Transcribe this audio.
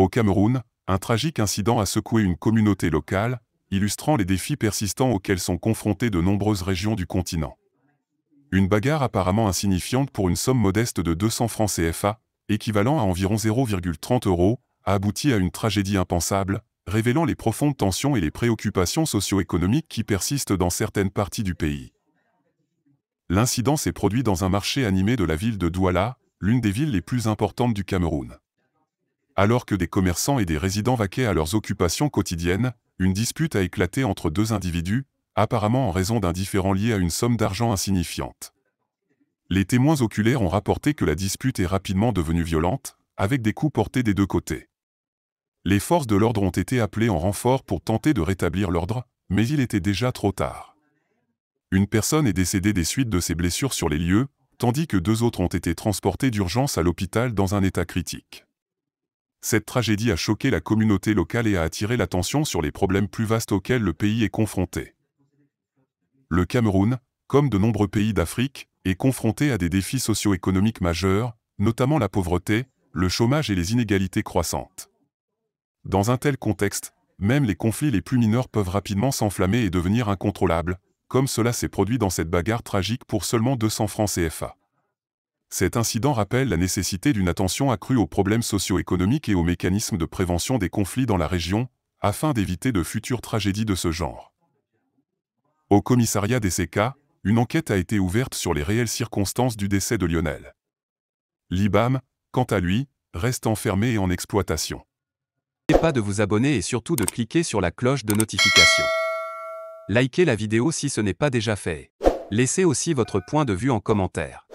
Au Cameroun, un tragique incident a secoué une communauté locale, illustrant les défis persistants auxquels sont confrontées de nombreuses régions du continent. Une bagarre apparemment insignifiante pour une somme modeste de 200 francs CFA, équivalent à environ 0,30 euros, a abouti à une tragédie impensable, révélant les profondes tensions et les préoccupations socio-économiques qui persistent dans certaines parties du pays. L'incident s'est produit dans un marché animé de la ville de Douala, l'une des villes les plus importantes du Cameroun. Alors que des commerçants et des résidents vaquaient à leurs occupations quotidiennes, une dispute a éclaté entre deux individus, apparemment en raison d'un différend lié à une somme d'argent insignifiante. Les témoins oculaires ont rapporté que la dispute est rapidement devenue violente, avec des coups portés des deux côtés. Les forces de l'ordre ont été appelées en renfort pour tenter de rétablir l'ordre, mais il était déjà trop tard. Une personne est décédée des suites de ses blessures sur les lieux, tandis que deux autres ont été transportés d'urgence à l'hôpital dans un état critique. Cette tragédie a choqué la communauté locale et a attiré l'attention sur les problèmes plus vastes auxquels le pays est confronté. Le Cameroun, comme de nombreux pays d'Afrique, est confronté à des défis socio-économiques majeurs, notamment la pauvreté, le chômage et les inégalités croissantes. Dans un tel contexte, même les conflits les plus mineurs peuvent rapidement s'enflammer et devenir incontrôlables, comme cela s'est produit dans cette bagarre tragique pour seulement 200 francs CFA. Cet incident rappelle la nécessité d'une attention accrue aux problèmes socio-économiques et aux mécanismes de prévention des conflits dans la région, afin d'éviter de futures tragédies de ce genre. Au commissariat des CK, une enquête a été ouverte sur les réelles circonstances du décès de Lionel. Libam, quant à lui, reste enfermé et en exploitation. N'oubliez pas de vous abonner et surtout de cliquer sur la cloche de notification. Likez la vidéo si ce n'est pas déjà fait. Laissez aussi votre point de vue en commentaire.